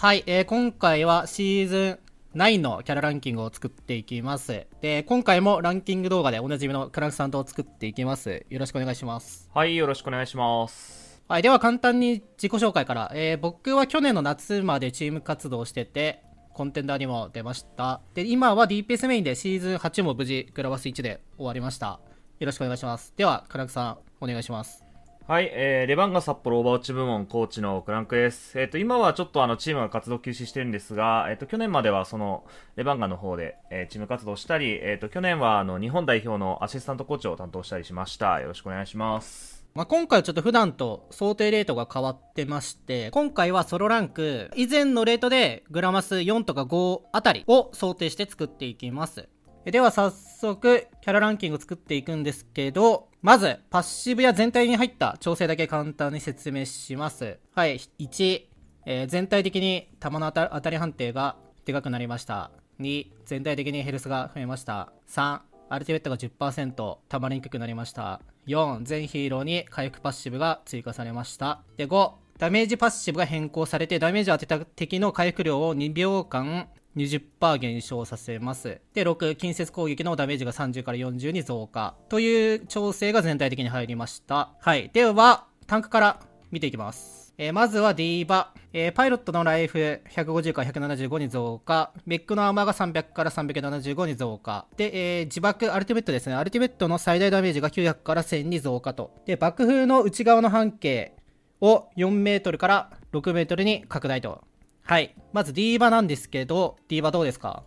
はい、えー、今回はシーズン9のキャラランキングを作っていきます。で、今回もランキング動画でおなじみのクランクさんと作っていきます。よろしくお願いします。はい、よろしくお願いします。はい、では簡単に自己紹介から。えー、僕は去年の夏までチーム活動してて、コンテンダーにも出ました。で、今は DPS メインでシーズン8も無事、グラバス1で終わりました。よろしくお願いします。では、クランクさん、お願いします。はい、えー、レバンガ札幌オーバーウォッチ部門コーチのクランクです。えっ、ー、と、今はちょっとあの、チームが活動休止してるんですが、えっ、ー、と、去年まではその、レバンガの方で、えー、チーム活動したり、えっ、と、去年はあの、日本代表のアシスタントコーチを担当したりしました。よろしくお願いします。まあ、今回はちょっと普段と想定レートが変わってまして、今回はソロランク、以前のレートでグラマス4とか5あたりを想定して作っていきます。では早速、キャラランキング作っていくんですけど、まず、パッシブや全体に入った調整だけ簡単に説明します。はい、1、えー、全体的に球の当たり判定がでかくなりました。2、全体的にヘルスが増えました。3、アルティメットが10%、たまりにくくなりました。4、全ヒーローに回復パッシブが追加されました。で、5、ダメージパッシブが変更されて、ダメージを当てた敵の回復量を2秒間20%減少させます。で、6、近接攻撃のダメージが30から40に増加。という調整が全体的に入りました。はい。では、タンクから見ていきます。えー、まずはディーバ。えー、パイロットのライフ150から175に増加。メックのアーマーが300から375に増加。で、えー、自爆、アルティメットですね。アルティメットの最大ダメージが900から1000に増加と。で、爆風の内側の半径を4メートルから6メートルに拡大と。はい。まず、ディーバなんですけど、ディーバどうですか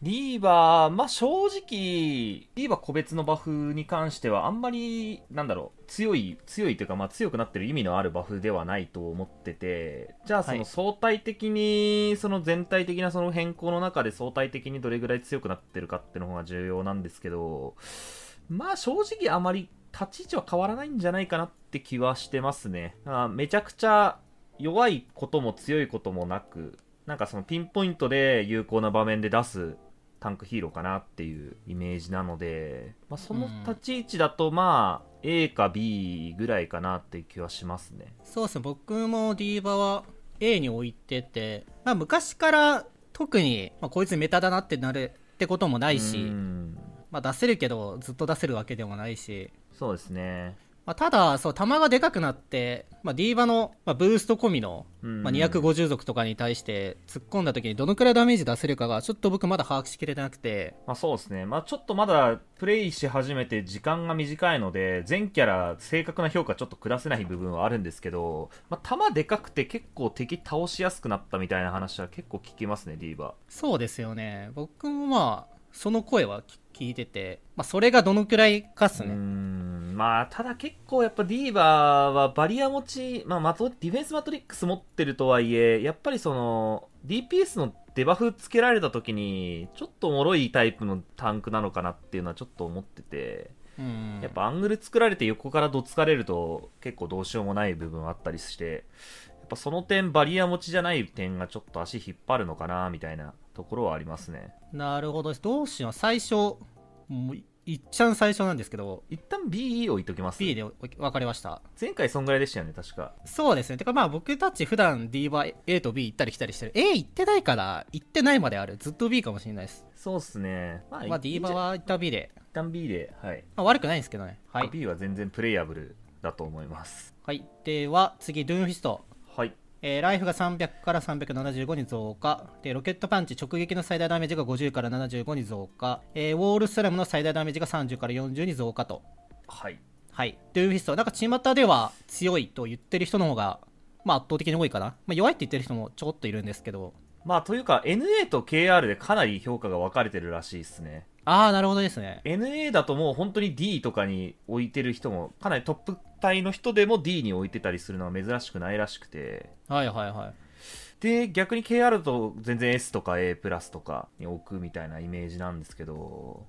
ディーバまあ、正直、ディーバ個別のバフに関しては、あんまり、なんだろう、強い、強いというか、まあ、強くなってる意味のあるバフではないと思ってて、じゃあ、その相対的に、はい、その全体的なその変更の中で相対的にどれぐらい強くなってるかっていうのが重要なんですけど、まあ、正直あまり立ち位置は変わらないんじゃないかなって気はしてますね。あめちゃくちゃ弱いことも強いこともなく、なんかそのピンポイントで有効な場面で出すタンクヒーローかなっていうイメージなので、まあ、その立ち位置だとまあ、A か B ぐらいかなっていう気はしますね。そうですね、僕も D バは A に置いてて、まあ、昔から特に、まあ、こいつメタだなってなるってこともないし、まあ、出せるけどずっと出せるわけでもないしそうですねまあ、ただそう球がでかくなって、まあ、ディーバの、まあ、ブースト込みの、まあ、250族とかに対して突っ込んだ時にどのくらいダメージ出せるかがちょっと僕まだ把握しきれてなくて、まあ、そうですね、まあ、ちょっとまだプレイし始めて時間が短いので全キャラ正確な評価ちょっと下せない部分はあるんですけど、まあ、球でかくて結構敵倒しやすくなったみたいな話は結構聞きますねディーバそうですよね僕もまあその声は聞いてて、まあ、それがどのくらいかっすね。まあ、ただ結構やっぱディーバーはバリア持ち、まあ、ディフェンスマトリックス持ってるとはいえ、やっぱりその、DPS のデバフつけられた時に、ちょっと脆いタイプのタンクなのかなっていうのはちょっと思ってて、やっぱアングル作られて横からどつかれると結構どうしようもない部分あったりして、っぱその点バリア持ちじゃない点がちょっと足引っ張るのかなみたいなところはありますねなるほどどうしよう最初いっちゃん最初なんですけど一旦 B 置いときます B で分かりました前回そんぐらいでしたよね確かそうですねてかまあ僕たち普段 D は A と B 行ったり来たりしてる A 行ってないから行ってないまであるずっと B かもしれないですそうっすねまあ、まあ、D バは一旦 B で一旦 B ではい、まあ、悪くないんですけどね、はい、B は全然プレイアブルだと思いますはいでは次ドゥーンフィストえー、ライフが300から375に増加でロケットパンチ直撃の最大ダメージが50から75に増加、えー、ウォールスラムの最大ダメージが30から40に増加とはいはいドゥーフィストなんか巷では強いと言ってる人の方がまあ圧倒的に多いかな、まあ、弱いって言ってる人もちょっといるんですけどまあというか NA と KR でかなり評価が分かれてるらしいですねああなるほどですね NA だともう本当に D とかに置いてる人もかなりトップ体の人でも D に置いてたりするのは珍しくないらしくてはいはいはいで逆に KR と全然 S とか A プラスとかに置くみたいなイメージなんですけど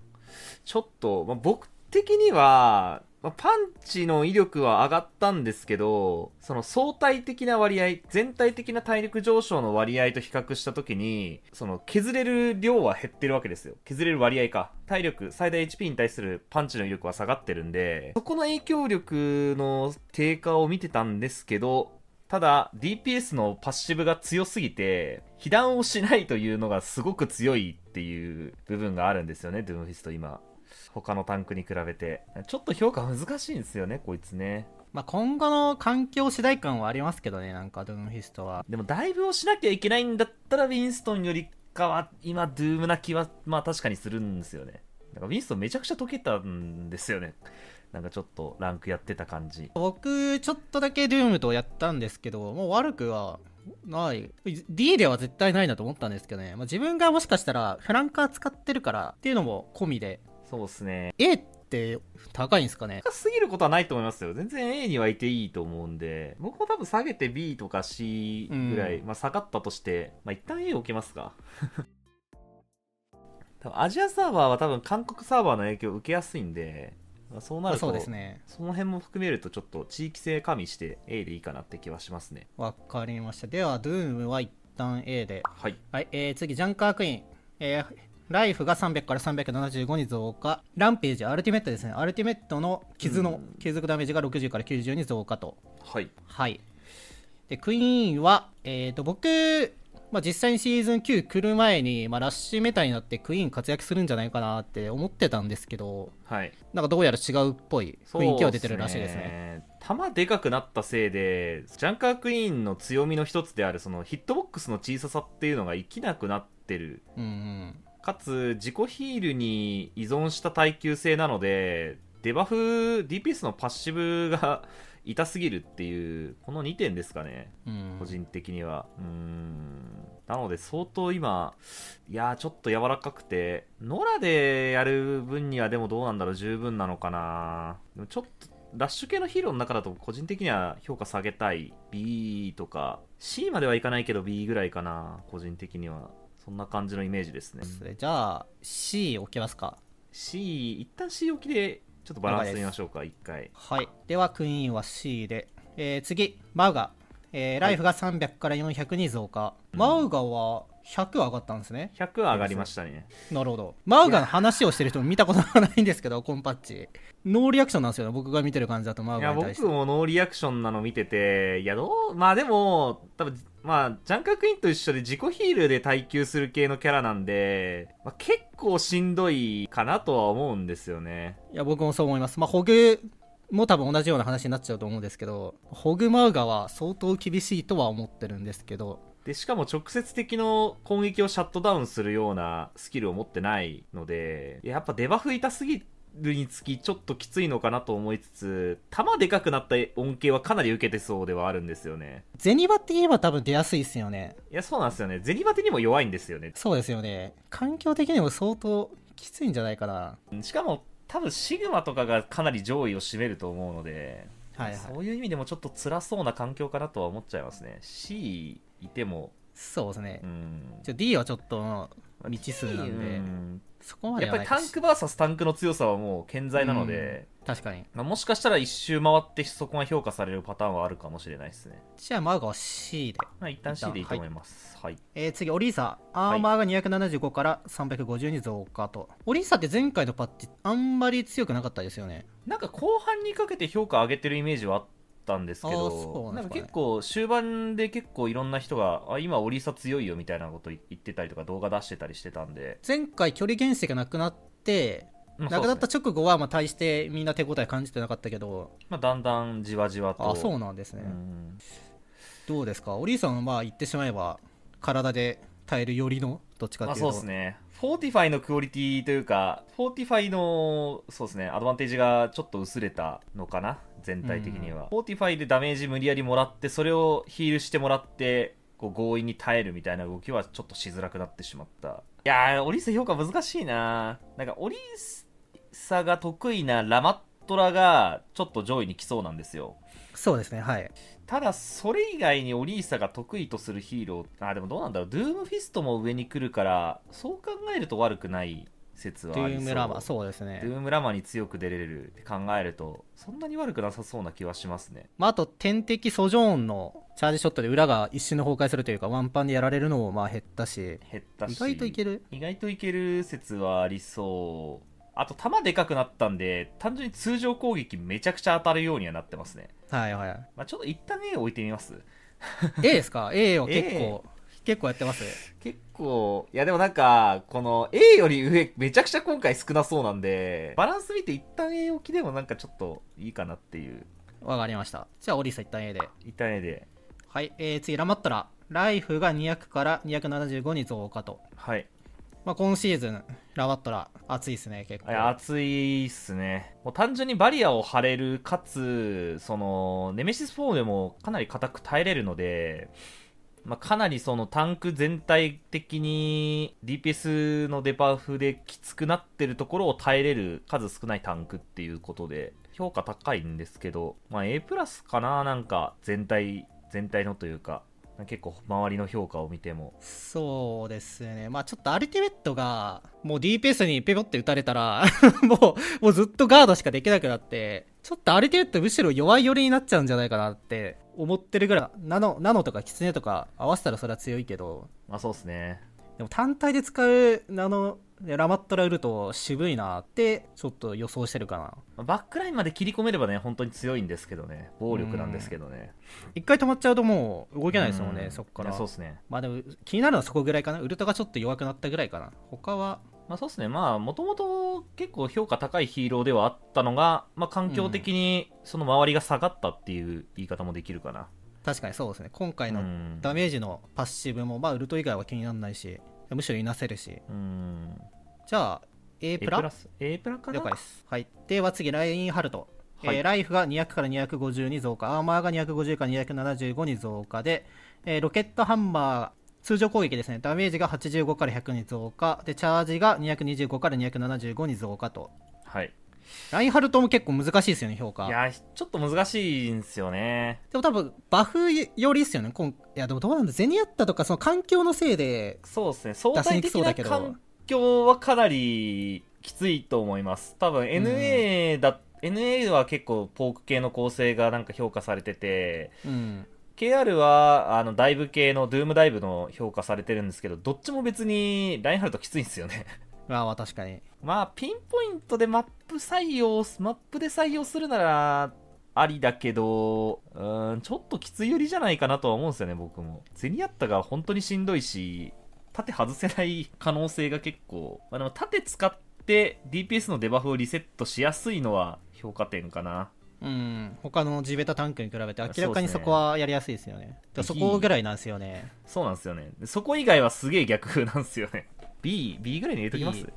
ちょっと、まあ、僕的にはまあ、パンチの威力は上がったんですけど、その相対的な割合、全体的な体力上昇の割合と比較した時に、その削れる量は減ってるわけですよ。削れる割合か。体力、最大 HP に対するパンチの威力は下がってるんで、そこの影響力の低下を見てたんですけど、ただ、DPS のパッシブが強すぎて、被弾をしないというのがすごく強いっていう部分があるんですよね、ドゥームフィスト今。他のタンクに比べて。ちょっと評価難しいんですよね、こいつね。まあ、今後の環境次第感はありますけどね、なんか、ドゥームフィストは。でも、だいぶ押しなきゃいけないんだったら、ウィンストンよりかは、今、ドゥームな気は、まあ確かにするんですよね。なんか、ウィンストンめちゃくちゃ溶けたんですよね。なんかちょっとランクやってた感じ僕ちょっとだけドゥームとやったんですけどもう悪くはない D では絶対ないなと思ったんですけどね、まあ、自分がもしかしたらフランカー使ってるからっていうのも込みでそうですね。A って高いんですかね高すぎることはないと思いますよ。全然 A にはいていいと思うんで、僕も多分下げて B とか C ぐらい、まあ下がったとして、まあ一旦 A を置きますか。多分アジアサーバーは多分韓国サーバーの影響を受けやすいんで、まあ、そうなるとそうです、ね、その辺も含めるとちょっと地域性加味して A でいいかなって気はしますね。わかりました。では、ドゥームは一旦 A で。はい。はい、えー、次、ジャンカークイーン。えー、ライフが300から375に増加ランページアルティメットですねアルティメットの傷の継続ダメージが60から90に増加とはい、はい、でクイーンは、えーと、僕、まあ、実際にシーズン9来る前に、まあ、ラッシュメタになってクイーン活躍するんじゃないかなって思ってたんですけど、はい、なんかどうやら違うっぽい雰囲気は出てるらしいですね弾でかくなったせいでジャンカークイーンの強みの一つであるそのヒットボックスの小ささっていうのが生きなくなってるかつ自己ヒールに依存した耐久性なのでデバフ DPS のパッシブが痛すぎるっていうこの2点ですかね、うん、個人的にはうんなので相当今いやちょっと柔らかくて野良でやる分にはでもどうなんだろう十分なのかなちょっとラッシュ系のヒーローの中だと個人的には評価下げたい B とか C まではいかないけど B ぐらいかな個人的にはそんな感じのイメージですねじゃあ C 置きますか C 一旦 C 置きでちょっとバランス見ましょうか1回はいではクイーンは C で、えー、次マウガ、えー、ライフが300から400に増加、はい、マウガは100上がったんですね100上がりましたねなるほどマウガの話をしてる人も見たことがないんですけどコンパッチノーリアクションなんですよね僕が見てる感じだとマウガに対していや僕もノーリアクションなの見てていやどうまあでも多分まあジャンカクイーンと一緒で自己ヒールで耐久する系のキャラなんで、まあ、結構しんどいかなとは思うんですよねいや僕もそう思いますまあホグも多分同じような話になっちゃうと思うんですけどホグマウガは相当厳しいとは思ってるんですけどで、しかも直接的の攻撃をシャットダウンするようなスキルを持ってないので、やっぱデバフ痛すぎるにつきちょっときついのかなと思いつつ、弾でかくなった恩恵はかなり受けてそうではあるんですよね。ゼニバって言えば多分出やすいですよね。いや、そうなんですよね。ゼニバ的にも弱いんですよね。そうですよね。環境的にも相当きついんじゃないかな。しかも、多分シグマとかがかなり上位を占めると思うので、はい、はい、そういう意味でもちょっと辛そうな環境かなとは思っちゃいますね。C いてもそうですね、うん、D はちょっと未知数なんで、うん、そこまでやっぱりタンク VS タンクの強さはもう健在なので、うん、確かに、まあ、もしかしたら一周回ってそこが評価されるパターンはあるかもしれないですねじゃあマーガは C で、まあ、一旦 C でいいと思います、はいはい、えー、次オリーサアーマーが275から350に増加と、はい、オリーサって前回のパッチあんまり強くなかったですよねなんか後半にかけて評価上げてるイメージはあっったんですけど、なんか結構終盤で結構いろんな人が、あ、今オリサ強いよみたいなこと言ってたりとか動画出してたりしてたんで。前回距離厳正がなくなって、なくなった直後はまあ大してみんな手応え感じてなかったけど、まあ、だんだんじわじわとあそうなんですね、うん、どうですかオリいさんはまあ言ってしまえば体で耐えるよりのどっちかっていうと、あ、そうですねフォーティファイのクオリティというかフォーティファイのそうですねアドバンテージがちょっと薄れたのかな全体的には、うん、Fortify でダメージ無理やりもらってそれをヒールしてもらってこう強引に耐えるみたいな動きはちょっとしづらくなってしまったいやーオリス評価難しいななんかオリスさが得意なラマットラがちょっと上位に来そうなんですよそうですねはいただそれ以外にオリーサが得意とするヒーローあでもどうなんだろうドゥームフィストも上に来るからそう考えると悪くない説はありそうドゥームラマそうですねドゥームラマに強く出れるって考えるとそんなに悪くなさそうな気はしますね、まあ、あと天敵ソジョーンのチャージショットで裏が一瞬で崩壊するというかワンパンでやられるのもまあ減ったし減ったし意外といける意外といける説はありそうあと弾でかくなったんで単純に通常攻撃めちゃくちゃ当たるようにはなってますねはいはい、まあ、ちょっと一旦 A を置いてみます A ですか A を結構、A 結構やってます結構、いやでもなんか、この A より上、めちゃくちゃ今回少なそうなんで、バランス見て一旦 A 置きでもなんかちょっといいかなっていう。わかりました。じゃあ、オリーん一旦 A で。一旦 A で。はい、えー、次、ラマットラ。ライフが200から275に増加と。はい。まあ、今シーズン、ラマットラ、熱いですね、結構。熱いっすね。もう単純にバリアを張れる、かつ、その、ネメシス4でもかなり硬く耐えれるので、まあ、かなりそのタンク全体的に DPS のデバフできつくなってるところを耐えれる数少ないタンクっていうことで、評価高いんですけど、まあ、A プラスかななんか全体、全体のというか、結構周りの評価を見てもそうですねまあちょっとアルティメットがもう DPS にペポって打たれたら もうもうずっとガードしかできなくなってちょっとあれで言うとむしろ弱い寄りになっちゃうんじゃないかなって思ってるぐらいナノナノとかキツネとか合わせたらそれは強いけどまあそうっすねでも単体で使うナノラマットラウルト渋いなってちょっと予想してるかなバックラインまで切り込めればね本当に強いんですけどね暴力なんですけどね一回止まっちゃうともう動けないですもんねそこからそうですねまあでも気になるのはそこぐらいかなウルトがちょっと弱くなったぐらいかな他はまあ、そうですね、まあ、もともと結構評価高いヒーローではあったのが、まあ、環境的にその周りが下がったっていう言い方もできるかな。うん、確かにそうですね、今回のダメージのパッシブも、まあ、ウルト以外は気にならないし、むしろいなせるし。うん、じゃあ、A プラ A プラ A プラかな了解です。はい、では次、ラインハルト。はい、えー、ライフが200から250に増加、アーマーが250から275に増加で、えー、ロケットハンマー通常攻撃ですね。ダメージが85から100に増加。で、チャージが225から275に増加と。はい。ラインハルトも結構難しいですよね、評価。いや、ちょっと難しいんですよね。でも多分、バフよりですよね、今いや、でもどうなんだ、ゼニアッタとか、その環境のせいで、そうですね、相対的な環境はかなりきついと思います。多分 NA だ、うん、NA は結構、ポーク系の構成がなんか評価されてて、うん、KR は、あの、ダイブ系の、ドゥームダイブの評価されてるんですけど、どっちも別に、ラインハルトきついんですよねまあまあ確かに。まあ、ピンポイントでマップ採用、マップで採用するなら、ありだけど、うん、ちょっときつい寄りじゃないかなとは思うんですよね、僕も。ゼニアッタが本当にしんどいし、縦外せない可能性が結構、まあでも縦使って DPS のデバフをリセットしやすいのは評価点かな。うん他の地べたタンクに比べて明らかにそこはやりやすいですよねそそこぐらいなんですよねそうなんですよねそこ以外はすげえ逆風なんですよね B, B ぐらいに入れときます、B、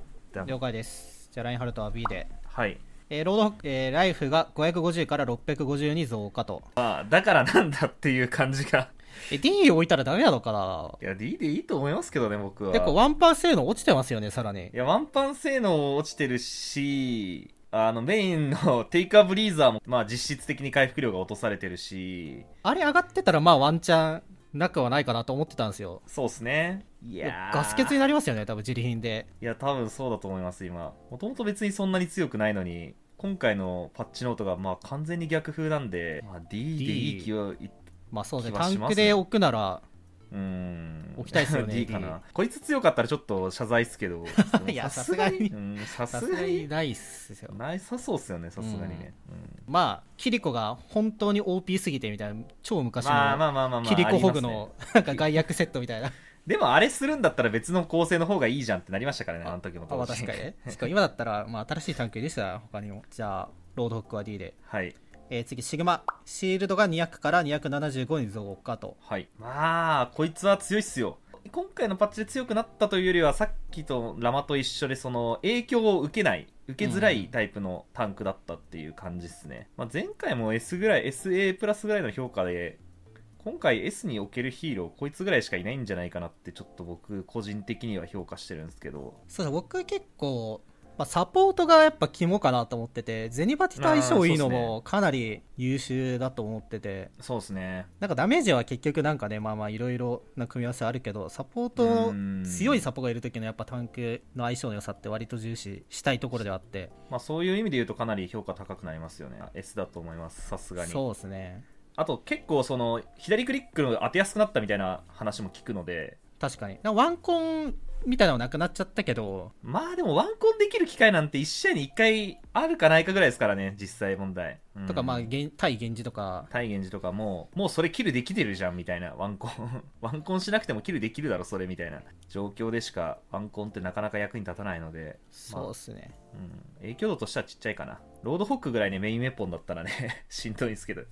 了解ですじゃあラインハルトは B ではいえー、ロード、えー、ライフが550から650に増加と。ああ、だからなんだっていう感じが。え、D 置いたらダメなのかないや、D でいいと思いますけどね、僕は。結構ワンパン性能落ちてますよね、さらに。いや、ワンパン性能落ちてるし、あの、メインの テイカーブリーザーも、まあ実質的に回復量が落とされてるし。あれ上がってたら、まあワンチャン、なくはないかなと思ってたんですよ。そうっすね。いやガス欠になりますよね、多分自利品で。いや、多分そうだと思います、今。もともと別にそんなに強くないのに、今回のパッチノートが、まあ完全に逆風なんで、まあ、D でいい気を、まあそうすねタンクで置くなら、うん置きたいですよね D かな、こいつ強かったらちょっと謝罪っすけど いやさすがにさすがにないっすよないさそうっすよねさすがにね、うん、まあキリコが本当に OP すぎてみたいな超昔のキリコホグのなんか外役セットみたいなでもあれするんだったら別の構成の方がいいじゃんってなりましたからねあの時も確かにしかも今だったら、まあ、新しい探求でした他にもじゃあロードホックは D ではいえー、次、シグマ。シールドが200から275に増加と。はい。まあ、こいつは強いっすよ。今回のパッチで強くなったというよりは、さっきとラマと一緒で、その、影響を受けない、受けづらいタイプのタンクだったっていう感じっすね。うん、まあ、前回も S ぐらい、SA プラスぐらいの評価で、今回 S におけるヒーローこいつぐらいしかいないんじゃないかなってちょっと僕個人的には評価してるんですけどそう僕結構まあ、サポートがやっぱ肝かなと思ってて、ゼニバティと相性いいのもかなり優秀だと思ってて、そうですね。なんかダメージは結局なんかね、まあまあいろいろな組み合わせあるけど、サポート、強いサポがいる時のやっぱタンクの相性の良さって割と重視したいところではあって。まあそういう意味で言うとかなり評価高くなりますよね。S だと思います、さすがに。そうですね。あと結構その左クリックの当てやすくなったみたいな話も聞くので、確かにワンコンみたいなのなくなっちゃったけどまあでもワンコンできる機会なんて1試合に1回あるかないかぐらいですからね実際問題、うん、とかまあ対源氏とか対源氏とかももうそれキルできてるじゃんみたいなワンコン ワンコンしなくてもキルできるだろそれみたいな状況でしかワンコンってなかなか役に立たないので、そうっすね、うん、影響度としてはちっちゃいかなロードホックぐらいねメインウェポンだったらね しんどいんですけど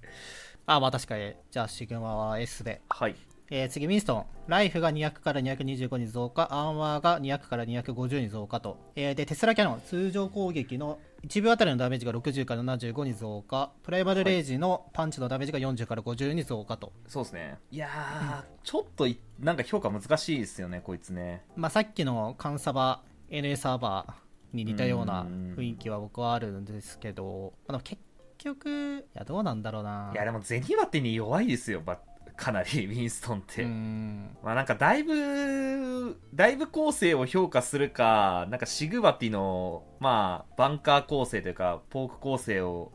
あまあ確かにじゃあシグマは S ではいえー、次、ミンストン。ライフが200から225に増加、アンワーが200から250に増加と。えー、で、テスラキャノン、通常攻撃の1秒あたりのダメージが60から75に増加、プライマルレイジのパンチのダメージが40から50に増加と。そうですね。いやー、ちょっとなんか評価難しいですよね、こいつね。まあ、さっきのカンサバ、NA サーバーに似たような雰囲気は僕はあるんですけど、あの結局、いや、どうなんだろうな。いや、でも、ゼニバテに弱いですよ、バッかなりウィンストンって。まあなんかだいぶ、だいぶ構成を評価するか、なんかシグバティの、まあ、バンカー構成というか、ポーク構成を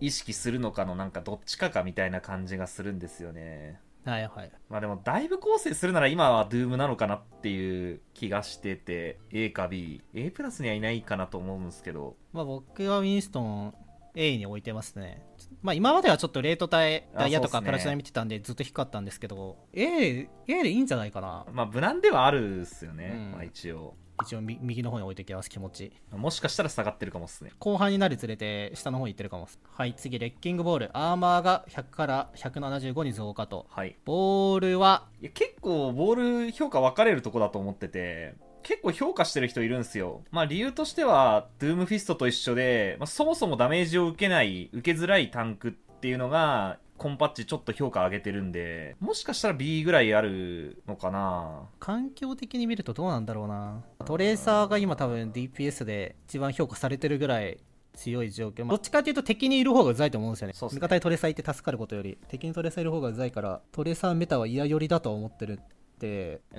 意識するのかのなんかどっちかかみたいな感じがするんですよね。はいはい。まあでも、だいぶ構成するなら今はドゥームなのかなっていう気がしてて、A か B。A プラスにはいないかなと思うんですけど。まあ僕はウィンストン A に置いてますね。まあ、今まではちょっとレート帯、ダイヤとかプラチナ見てたんで、ずっと低かったんですけど、ね、A、A でいいんじゃないかな。まあ、無難ではあるっすよね、うん、まあ、一応。一応右の方に置いてきます気持ちもしかしたら下がってるかもっすね後半になるにつれて下の方に行ってるかもはい次レッキングボールアーマーが100から175に増加とはいボールはいや結構ボール評価分かれるとこだと思ってて結構評価してる人いるんですよ。まあ理由としては、ドゥームフィストと一緒で、まあ、そもそもダメージを受けない、受けづらいタンクっていうのが、コンパッチちょっと評価上げてるんで、もしかしたら B ぐらいあるのかな環境的に見るとどうなんだろうな。トレーサーが今多分 DPS で一番評価されてるぐらい強い状況、まあ、どっちかというと敵にいる方がうざいと思うんですよね味方にトレサーいて助かることより敵にトレサーいる方がうざいからトレサーメタは嫌よりだと思ってる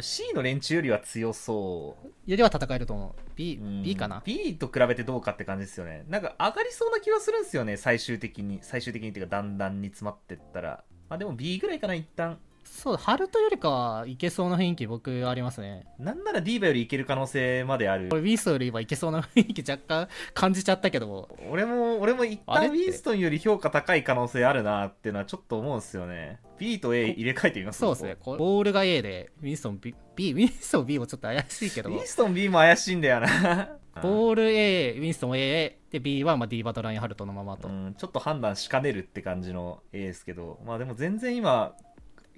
C の連中よりは強そうよりは戦えると思う B,、B かな B と比べてどうかって感じですよねなんか上がりそうな気はするんですよね最終的に最終的にっていうかだんだん煮詰まってったらまあでも B ぐらいかな一旦そう、ハルトよりかはいけそうな雰囲気僕ありますね。なんならディーバよりいける可能性まである。これウィンストよりはいけそうな雰囲気若干感じちゃったけど。俺も、俺も一旦ウィンストンより評価高い可能性あるなっていうのはちょっと思うんですよね。B と A 入れ替えてみますそうですね。ボールが A で、ウィンストン B、B ウィンストン B もちょっと怪しいけど。ウィンストン B も怪しいんだよな。ボール A、ウィンストン A、で B はまあ D バトラインハルトのままと。ちょっと判断しかねるって感じの A ですけど、まあでも全然今、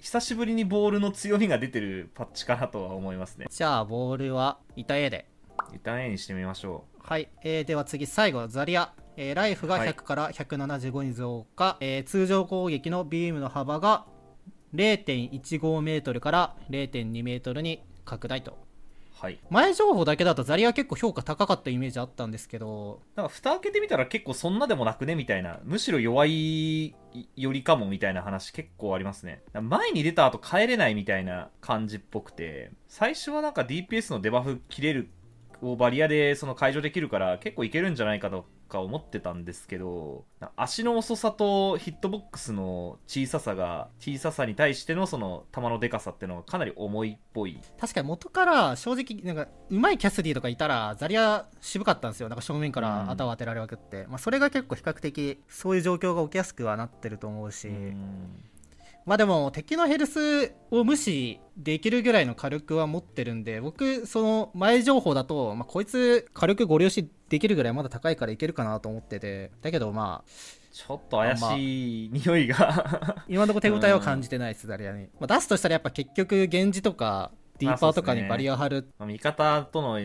久しぶりにボールの強みが出てるパッチかなとは思いますねじゃあボールは板 A で板 A にしてみましょうはい、えー、では次最後ザリアえー、ライフが100から175に増加、はい、えー、通常攻撃のビームの幅が0.15メートルから0.2メートルに拡大とはい、前情報だけだとザリは結構評価高かったイメージあったんですけどなんか蓋開けてみたら結構そんなでもなくねみたいなむしろ弱いよりかもみたいな話結構ありますね前に出た後帰れないみたいな感じっぽくて最初はなんか DPS のデバフ切れるをバリアでその解除できるから結構いけるんじゃないかとか思ってたんですけど足の遅さとヒットボックスの小ささが小ささに対してのその球のでかさっていうのがかなり重いっぽい確かに元から正直なんかうまいキャスディとかいたらザリア渋かったんですよなんか正面から頭当てられまくって、うん、まあ、それが結構比較的そういう状況が起きやすくはなってると思うし。うんまあでも敵のヘルスを無視できるぐらいの火力は持ってるんで僕その前情報だと、まあ、こいつ火力ご利用しできるぐらいまだ高いからいけるかなと思っててだけどまあちょっと怪しい匂いが今のところ手応えは感じてないです誰やに、まあ、出すとしたらやっぱ結局源氏とかディーパーとかにバリア張る、まあねまあ、味方との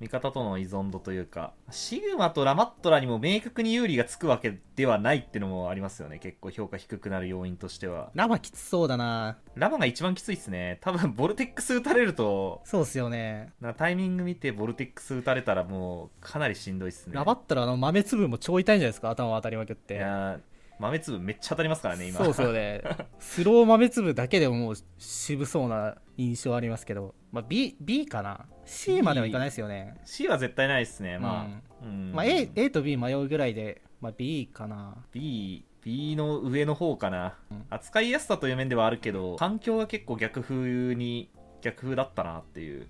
味方との依存度というか、シグマとラマットラにも明確に有利がつくわけではないってのもありますよね。結構評価低くなる要因としては。ラマきつそうだなラマが一番きついっすね。多分、ボルテックス打たれると。そうっすよね。なタイミング見てボルテックス打たれたらもう、かなりしんどいっすね。ラマットラの豆粒も超痛いんじゃないですか頭当たりまくって。いや豆粒めっちゃ当たりますからね今そうそうね スロー豆粒だけでももう渋そうな印象ありますけど、まあ、B, B かな C まではいかないですよね C, C は絶対ないですねまあ、うん、まあ A, A と B 迷うぐらいで、まあ、B かな B B の上の方かな、うん、扱いやすさという面ではあるけど環境が結構逆風に逆風だったなっていう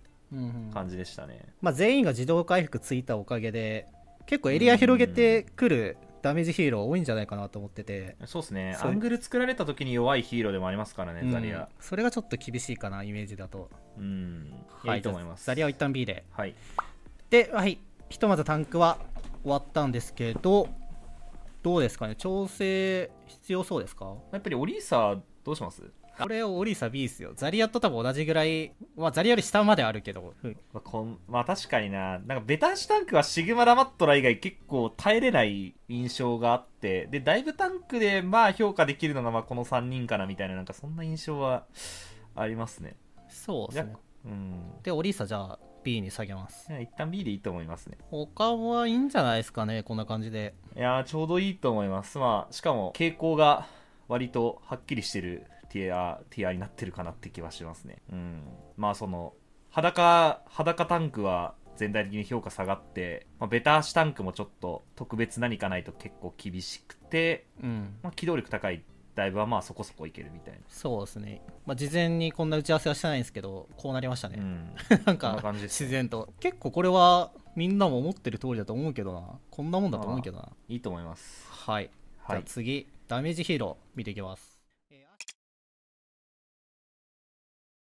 感じでしたね、うんうん、まあ、全員が自動回復ついたおかげで結構エリア広げてくるダメージヒーロー多いんじゃないかなと思っててそうですねアングル作られた時に弱いヒーローでもありますからね、うん、ザリアそれがちょっと厳しいかなイメージだとうんい、いいと思いますザリアを一旦 B ではいではいひとまずタンクは終わったんですけどどうですかね調整必要そうですかやっぱりオリーサどうしますこれをオリサ B っすよザリアと多分同じぐらい、まあ、ザリアより下まであるけど、まあ、こんまあ確かにななんかベタンシュタンクはシグマラマットラ以外結構耐えれない印象があってでダイブタンクでまあ評価できるのがまあこの3人かなみたいななんかそんな印象はありますねそうですねうんでオリサじゃあ B に下げます一旦 B でいいと思いますね他はいいんじゃないですかねこんな感じでいやちょうどいいと思いますまあしかも傾向が割とはっきりしてるティア、ティアになってるかなって気はしますね。うん。まあその、裸、裸タンクは全体的に評価下がって、まあ、ベタ足タンクもちょっと特別何かないと結構厳しくて、うん、まあ、機動力高いだいぶはまあそこそこいけるみたいなそうですね、まあ、事前にこんな打ち合わせはしてないんですけどこうなりましたね、うん、なんか自然と結構これはみんなも思ってる通りだと思うけどなこんなもんだと思うけどな、いいと思いますはい、はい、じゃあ次ダメージヒーロー見ていきます